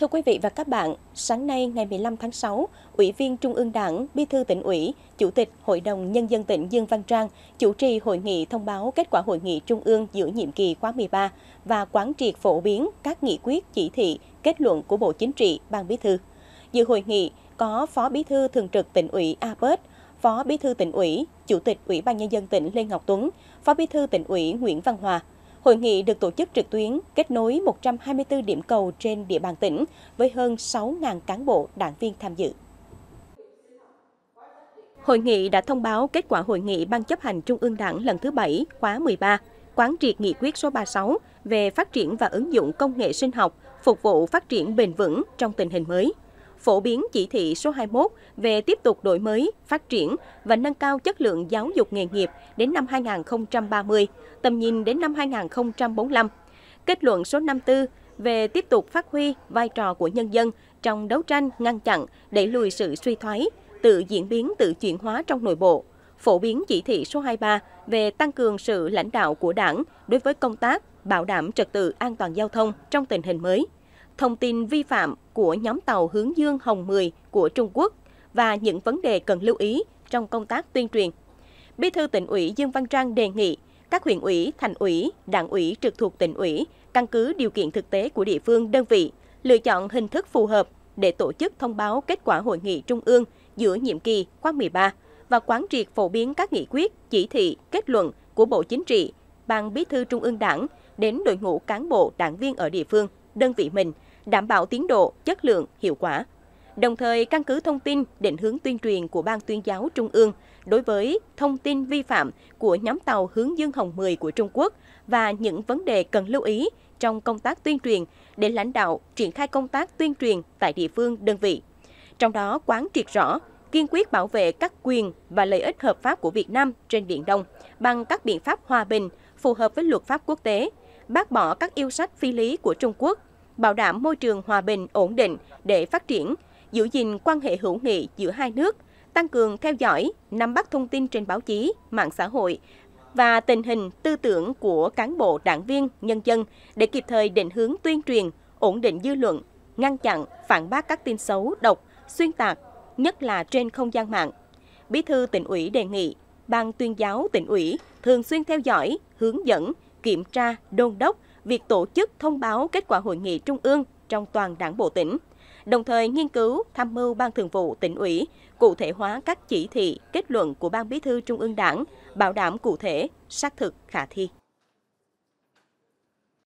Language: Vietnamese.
Thưa quý vị và các bạn, sáng nay ngày 15 tháng 6, Ủy viên Trung ương Đảng, Bí thư tỉnh ủy, Chủ tịch Hội đồng Nhân dân tỉnh Dương Văn Trang chủ trì hội nghị thông báo kết quả hội nghị Trung ương giữa nhiệm kỳ khóa 13 và quán triệt phổ biến các nghị quyết chỉ thị, kết luận của Bộ Chính trị, Ban Bí thư. Dự hội nghị có Phó Bí thư Thường trực tỉnh ủy A. Bớt, Phó Bí thư tỉnh ủy, Chủ tịch Ủy ban Nhân dân tỉnh Lê Ngọc Tuấn, Phó Bí thư tỉnh ủy Nguyễn Văn Hòa, Hội nghị được tổ chức trực tuyến, kết nối 124 điểm cầu trên địa bàn tỉnh với hơn 6.000 cán bộ, đảng viên tham dự. Hội nghị đã thông báo kết quả hội nghị Ban chấp hành Trung ương Đảng lần thứ 7, khóa 13, quán triệt nghị quyết số 36 về phát triển và ứng dụng công nghệ sinh học phục vụ phát triển bền vững trong tình hình mới phổ biến chỉ thị số 21 về tiếp tục đổi mới, phát triển và nâng cao chất lượng giáo dục nghề nghiệp đến năm 2030, tầm nhìn đến năm 2045. Kết luận số 54 về tiếp tục phát huy vai trò của nhân dân trong đấu tranh ngăn chặn, đẩy lùi sự suy thoái, tự diễn biến tự chuyển hóa trong nội bộ, phổ biến chỉ thị số 23 về tăng cường sự lãnh đạo của Đảng đối với công tác bảo đảm trật tự an toàn giao thông trong tình hình mới. Thông tin vi phạm của nhóm tàu hướng dương Hồng 10 của Trung Quốc và những vấn đề cần lưu ý trong công tác tuyên truyền. Bí thư tỉnh ủy Dương Văn Trang đề nghị các huyện ủy, thành ủy, đảng ủy trực thuộc tỉnh ủy căn cứ điều kiện thực tế của địa phương đơn vị, lựa chọn hình thức phù hợp để tổ chức thông báo kết quả hội nghị trung ương giữa nhiệm kỳ khóa 13 và quán triệt phổ biến các nghị quyết, chỉ thị, kết luận của Bộ Chính trị, Ban Bí thư Trung ương Đảng đến đội ngũ cán bộ đảng viên ở địa phương, đơn vị mình – đảm bảo tiến độ, chất lượng, hiệu quả. Đồng thời căn cứ thông tin định hướng tuyên truyền của Ban tuyên giáo Trung ương đối với thông tin vi phạm của nhóm tàu hướng Dương Hồng 10 của Trung Quốc và những vấn đề cần lưu ý trong công tác tuyên truyền để lãnh đạo triển khai công tác tuyên truyền tại địa phương đơn vị. Trong đó quán triệt rõ kiên quyết bảo vệ các quyền và lợi ích hợp pháp của Việt Nam trên Biển Đông bằng các biện pháp hòa bình phù hợp với luật pháp quốc tế, bác bỏ các yêu sách phi lý của Trung Quốc bảo đảm môi trường hòa bình ổn định để phát triển, giữ gìn quan hệ hữu nghị giữa hai nước, tăng cường theo dõi, nắm bắt thông tin trên báo chí, mạng xã hội và tình hình tư tưởng của cán bộ đảng viên, nhân dân để kịp thời định hướng tuyên truyền, ổn định dư luận, ngăn chặn, phản bác các tin xấu, độc, xuyên tạc, nhất là trên không gian mạng. Bí thư tỉnh ủy đề nghị Ban tuyên giáo tỉnh ủy thường xuyên theo dõi, hướng dẫn, kiểm tra, đôn đốc việc tổ chức thông báo kết quả hội nghị trung ương trong toàn đảng bộ tỉnh, đồng thời nghiên cứu tham mưu Ban Thường vụ tỉnh ủy cụ thể hóa các chỉ thị, kết luận của Ban Bí thư Trung ương Đảng, bảo đảm cụ thể, xác thực, khả thi.